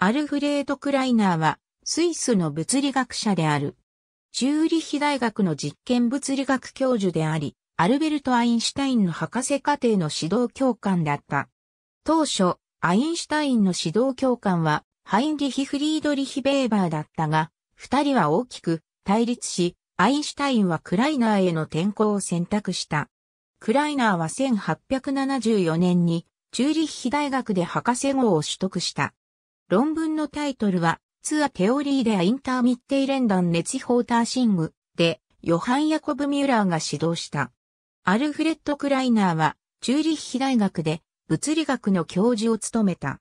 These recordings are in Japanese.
アルフレード・クライナーは、スイスの物理学者である。チューリヒ大学の実験物理学教授であり、アルベルト・アインシュタインの博士課程の指導教官だった。当初、アインシュタインの指導教官は、ハインリヒ・フリードリヒ・ベーバーだったが、二人は大きく対立し、アインシュタインはクライナーへの転校を選択した。クライナーは1874年に、チューリヒ大学で博士号を取得した。論文のタイトルは、ツアテオリーデアインターミッテイレンダンネチホーターシングで、ヨハン・ヤコブ・ミュラーが指導した。アルフレッド・クライナーは、チューリッヒ大学で物理学の教授を務めた。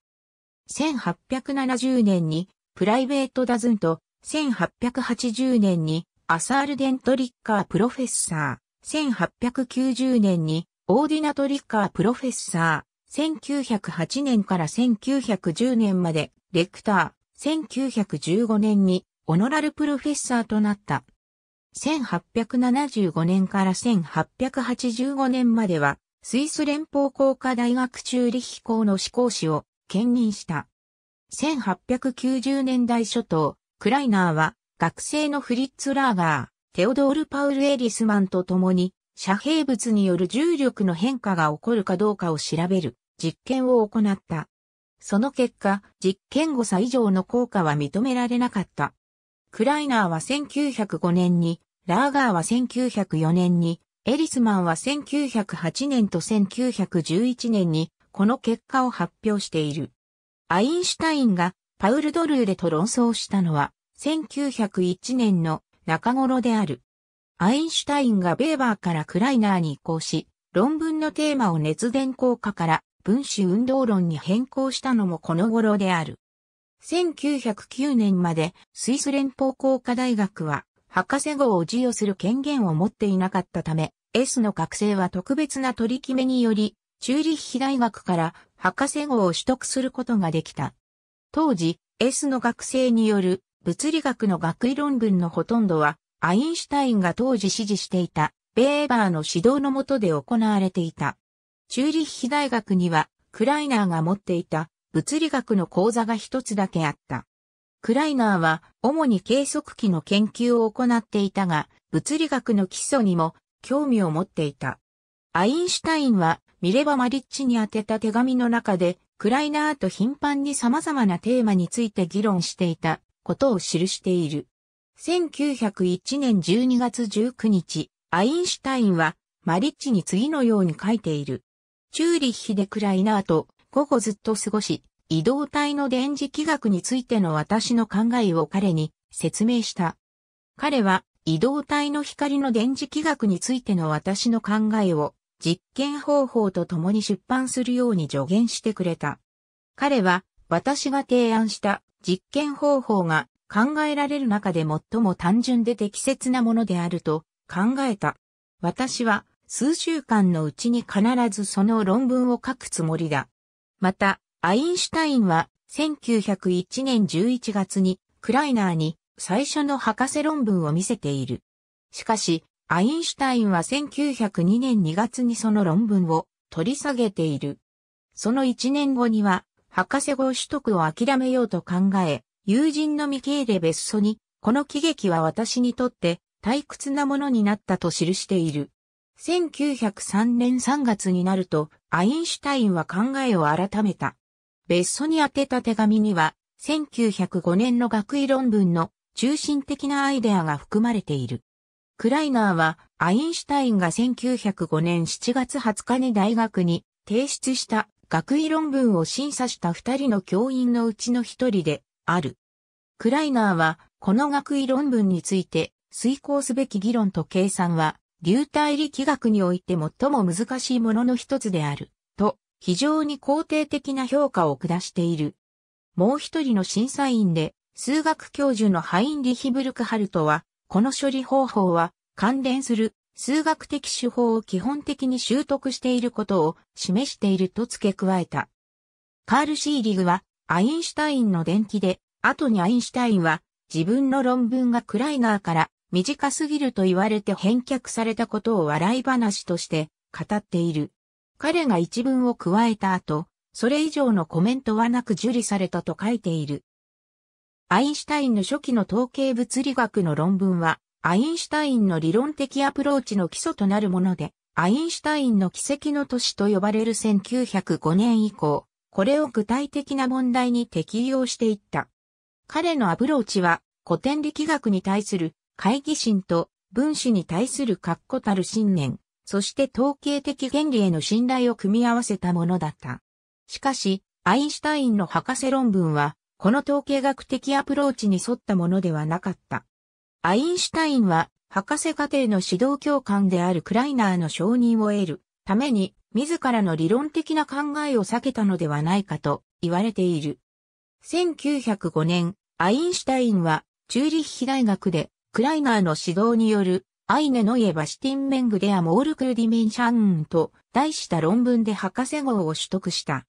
1870年にプライベート・ダズンと、1880年にアサール・デントリッカー・プロフェッサー、1890年にオーディナトリッカー・プロフェッサー、1908年から1910年までレクター、1915年にオノラルプロフェッサーとなった。1875年から1885年までは、スイス連邦工科大学中力飛行の志向士を兼任した。1890年代初頭、クライナーは学生のフリッツ・ラーガー、テオドール・パウル・エリスマンと共に、遮蔽物による重力の変化が起こるかどうかを調べる実験を行った。その結果、実験誤差以上の効果は認められなかった。クライナーは1905年に、ラーガーは1904年に、エリスマンは1908年と1911年に、この結果を発表している。アインシュタインがパウル・ドルーレと論争したのは、1901年の中頃である。アインシュタインがベーバーからクライナーに移行し、論文のテーマを熱伝効果から分子運動論に変更したのもこの頃である。1909年までスイス連邦工科大学は博士号を授与する権限を持っていなかったため、S の学生は特別な取り決めにより、チューリッヒ大学から博士号を取得することができた。当時、S の学生による物理学の学位論文のほとんどは、アインシュタインが当時支持していた、ベーバーの指導のもとで行われていた。チューリッヒ大学には、クライナーが持っていた物理学の講座が一つだけあった。クライナーは主に計測器の研究を行っていたが、物理学の基礎にも興味を持っていた。アインシュタインはミレバ・マリッチに宛てた手紙の中で、クライナーと頻繁に様々なテーマについて議論していたことを記している。1901年12月19日、アインシュタインはマリッチに次のように書いている。チューリッヒでクライナーと午後ずっと過ごし、移動体の電磁気学についての私の考えを彼に説明した。彼は移動体の光の電磁気学についての私の考えを実験方法と共に出版するように助言してくれた。彼は私が提案した実験方法が考えられる中で最も単純で適切なものであると考えた。私は数週間のうちに必ずその論文を書くつもりだ。また、アインシュタインは1901年11月にクライナーに最初の博士論文を見せている。しかし、アインシュタインは1902年2月にその論文を取り下げている。その1年後には、博士号取得を諦めようと考え、友人のミケーレ・ベッソに、この喜劇は私にとって退屈なものになったと記している。1903年3月になると、アインシュタインは考えを改めた。別荘に宛てた手紙には、1905年の学位論文の中心的なアイデアが含まれている。クライナーは、アインシュタインが1905年7月20日に大学に提出した学位論文を審査した二人の教員のうちの一人である。クライナーは、この学位論文について、遂行すべき議論と計算は、流体力学において最も難しいものの一つである、と、非常に肯定的な評価を下している。もう一人の審査員で、数学教授のハインリヒブルクハルトは、この処理方法は、関連する数学的手法を基本的に習得していることを示していると付け加えた。カール・シーリグは、アインシュタインの伝記で、後にアインシュタインは、自分の論文がクライナーから短すぎると言われて返却されたことを笑い話として語っている。彼が一文を加えた後、それ以上のコメントはなく受理されたと書いている。アインシュタインの初期の統計物理学の論文は、アインシュタインの理論的アプローチの基礎となるもので、アインシュタインの奇跡の都市と呼ばれる1905年以降、これを具体的な問題に適用していった。彼のアプローチは古典力学に対する懐疑心と分子に対する確固たる信念、そして統計的原理への信頼を組み合わせたものだった。しかし、アインシュタインの博士論文は、この統計学的アプローチに沿ったものではなかった。アインシュタインは、博士課程の指導教官であるクライナーの承認を得るために、自らの理論的な考えを避けたのではないかと言われている。1905年、アインシュタインは、チューリッヒ大学でクライナーの指導による、アイネのエバシティンメングデアモールクルディメンシャンと題した論文で博士号を取得した。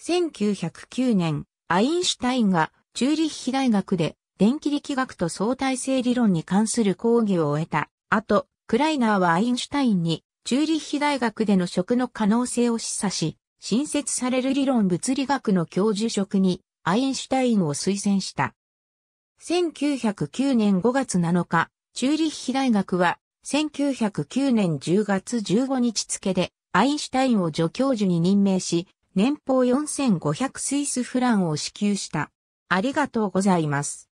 1909年、アインシュタインがチューリッヒ大学で電気力学と相対性理論に関する講義を終えた。後、クライナーはアインシュタインにチューリッヒ大学での職の可能性を示唆し、新設される理論物理学の教授職にアインシュタインを推薦した。1909年5月7日、チューリッヒ大学は、1909年10月15日付で、アインシュタインを助教授に任命し、年俸4500スイスフランを支給した。ありがとうございます。